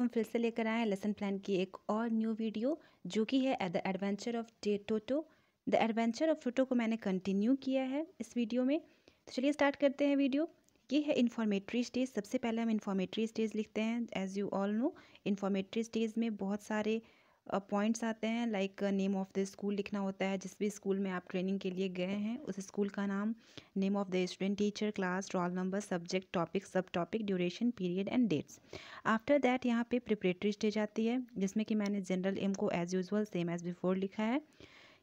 हम फिर से लेकर आए हैं लेसन प्लान की एक और न्यू वीडियो जो कि है the adventure of day Toto the adventure of Toto को मैंने कंटिन्यू किया है इस वीडियो में तो चलिए स्टार्ट करते हैं वीडियो ये है इन्फॉर्मेटरी स्टेज सबसे पहले हम इन्फॉर्मेटरी स्टेज लिखते हैं as you all know informatory stage में बहुत सारे पॉइंट्स आते हैं like name of the school लिखना होता है जिस भी स्कूल में आप ट्रेनिंग के लिए गए हैं उस स्कूल का नाम name of the student teacher class roll number subject topic sub topic duration period and dates after that यहाँ पे प्रिपरेटरी स्टेज आती है जिसमें कि मैंने जनरल एम को as usual same as before लिखा है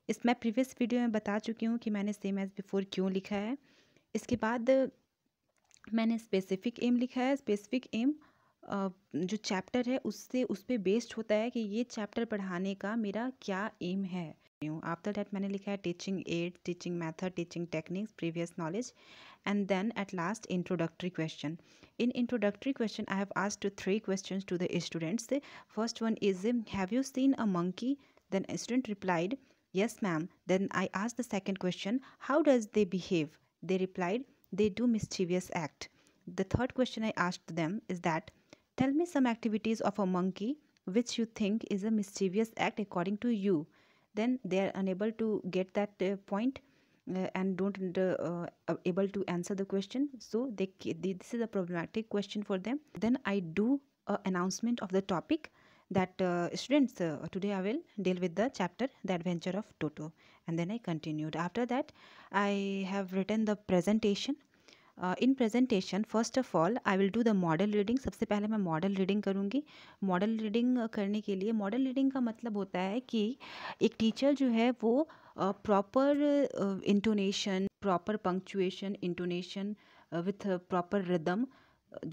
इस मैं प्रीवियस वीडियो में बता चुकी हूँ कि मैंने सेम एज़ बिफोर क्यों लिखा है इसके बाद मैंने स्पेसिफिक एम लिखा है स्पेसिफिक एम जो चैप्टर है उससे उस पर बेस्ड होता है कि ये चैप्टर पढ़ाने का मेरा क्या एम है आफ्टर डैट मैंने लिखा है teaching aid teaching method teaching techniques previous knowledge and then at last introductory question in introductory question I have asked three question to the students first one is have you seen a monkey then student replied yes ma'am then I asked the second question how does they behave they replied they do mischievous act the third question I asked them is that Tell me some activities of a monkey which you think is a mischievous act according to you. Then they are unable to get that uh, point, uh, and don't uh, uh able to answer the question. So they, they, this is a problematic question for them. Then I do a announcement of the topic that uh, students uh, today I will deal with the chapter the adventure of Toto and then I continued after that I have written the presentation in presentation first of all I will do the model reading सबसे पहले मैं model reading करूँगी model reading करने के लिए model reading का मतलब होता है कि एक टीचर जो है वो proper intonation proper punctuation intonation with proper rhythm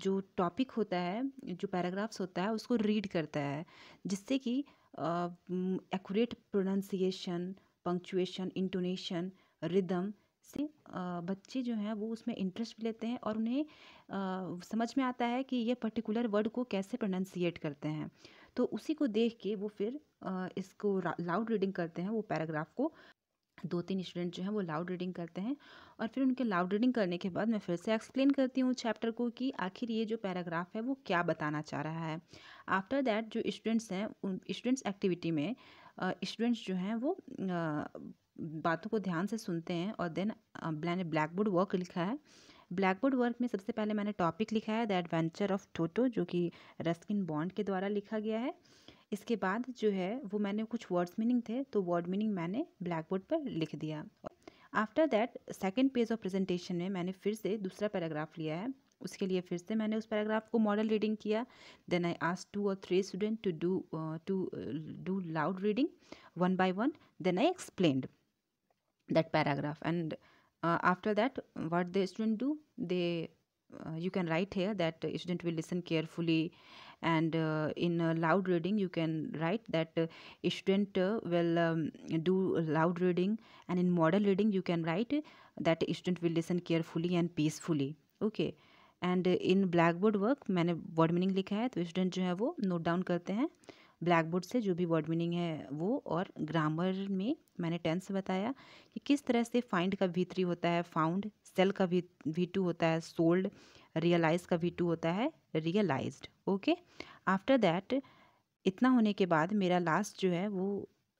जो टॉपिक होता है जो पैराग्राफ्स होता है उसको रीड करता है जिससे कि accurate pronunciation punctuation intonation rhythm से बच्चे जो हैं वो उसमें इंटरेस्ट भी लेते हैं और उन्हें समझ में आता है कि ये पर्टिकुलर वर्ड को कैसे प्रोनाउंसिएट करते हैं तो उसी को देख के वो फिर इसको लाउड रीडिंग करते हैं वो पैराग्राफ को दो तीन स्टूडेंट जो हैं वो लाउड रीडिंग करते हैं और फिर उनके लाउड रीडिंग करने के बाद मैं फिर से एक्सप्लेन करती हूँ चैप्टर को कि आखिर ये जो पैराग्राफ है वो क्या बताना चाह रहा है आफ्टर दैट जो स्टूडेंट्स हैं उन स्टूडेंट्स एक्टिविटी में स्टूडेंट्स जो हैं वो बातों को ध्यान से सुनते हैं और देन मैंने ब्लैक बोर्ड वर्क लिखा है ब्लैक बोर्ड वर्क में सबसे पहले मैंने टॉपिक लिखा है द एडवेंचर ऑफ टोटो जो कि रस्किन बॉन्ड के द्वारा लिखा गया है इसके बाद जो है वो मैंने कुछ वर्ड्स मीनिंग थे तो वर्ड मीनिंग मैंने ब्लैक बोर्ड पर लिख दिया after that second page of presentation में मैंने फिर से दूसरा पैराग्राफ लिया है उसके लिए फिर से मैंने उस पैराग्राफ को मॉडल रीडिंग किया देन आई आस टू और three student to do to do loud reading one by one then I explained that paragraph and uh, after that what the student do they uh, you can write here that uh, student will listen carefully and uh, in loud reading you can write that uh, student uh, will um, do loud reading and in model reading you can write that student will listen carefully and peacefully okay and in black board work मैंने word meaning लिखा है तो student जो है वो note down करते हैं black board से जो भी वर्ड मीनिंग है वो और ग्रामर में मैंने टेंस बताया कि किस तरह से फाइंड का वी थ्री होता है फाउंड सेल का वी वी टू होता है सोल्ड रियलाइज का वी टू होता है रियलाइज्ड ओके आफ्टर दैट इतना होने के बाद मेरा लास्ट जो है वो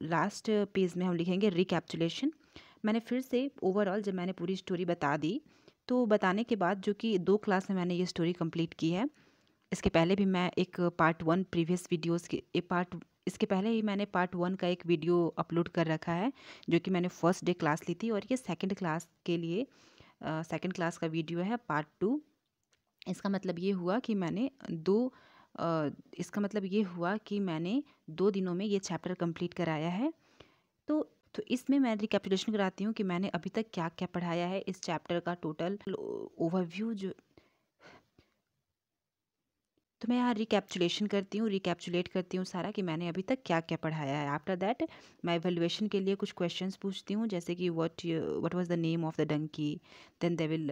लास्ट पेज में हम लिखेंगे रिकैप्चुलेशन मैंने फिर से ओवरऑल जब मैंने पूरी स्टोरी बता दी तो बताने के बाद जो कि दो क्लास में मैंने ये स्टोरी कंप्लीट की है इसके पहले भी मैं एक पार्ट वन प्रीवियस वीडियोस के एक पार्ट इसके पहले ही मैंने पार्ट वन का एक वीडियो अपलोड कर रखा है जो कि मैंने फर्स्ट डे क्लास ली थी और ये सेकंड क्लास के लिए सेकंड क्लास का वीडियो है पार्ट टू इसका मतलब ये हुआ कि मैंने दो आ, इसका मतलब ये हुआ कि मैंने दो दिनों में ये चैप्टर कम्प्लीट कराया है तो तो इसमें मैं रिकेपिटेशन कराती हूँ कि मैंने अभी तक क्या क्या पढ़ाया है इस चैप्टर का टोटल ओवरव्यू जो तो मैं यहाँ रिकैप्चुलेशन करती हूँ रिकैप्चुलेट करती हूँ सारा कि मैंने अभी तक क्या क्या पढ़ाया है आफ्टर दैट मैं एवेलुएशन के लिए कुछ क्वेश्चंस पूछती हूँ जैसे कि what what was the name of the donkey then they will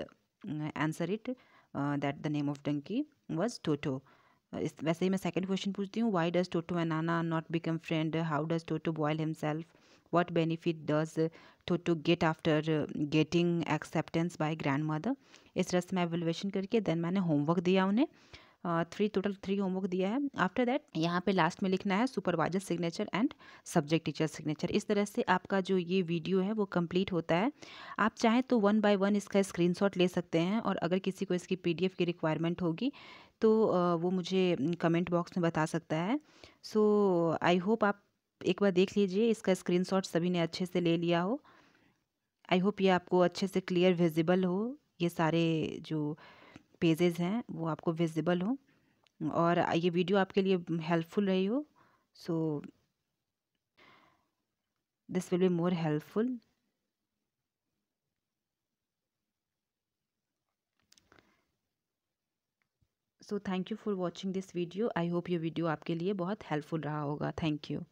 answer it that the name of donkey was Toto इस वैसे ही मैं सेकंड क्वेश्चन पूछती हूँ why does Toto and Nana not become friend how does Toto boil himself what benefit does Toto get after getting acceptance by grand mother इस तरह से मैं एवेलुएशन करके देन मैंने होमवर्क दिया उन्हें थ्री टोटल थ्री होमवर्क दिया है आफ्टर दैट यहाँ पे लास्ट में लिखना है supervisor signature and subject teacher signature इस तरह से आपका जो ये वीडियो है वो कंप्लीट होता है आप चाहें तो वन बाय वन इसका स्क्रीनशॉट ले सकते हैं और अगर किसी को इसकी पीडीएफ की रिक्वायरमेंट होगी तो वो मुझे कमेंट बॉक्स में बता सकता है सो आई होप आप एक बार देख लीजिए इसका स्क्रीन सभी ने अच्छे से ले लिया हो आई होप ये आपको अच्छे से क्लियर विजिबल हो ये सारे जो पेजेज़ हैं वो आपको विजिबल हो और ये वीडियो आपके लिए हेल्पफुल रही हो so this will be more helpful so thank you for watching this video I hope ये वीडियो आपके लिए बहुत हेल्पफुल रहा होगा थैंक यू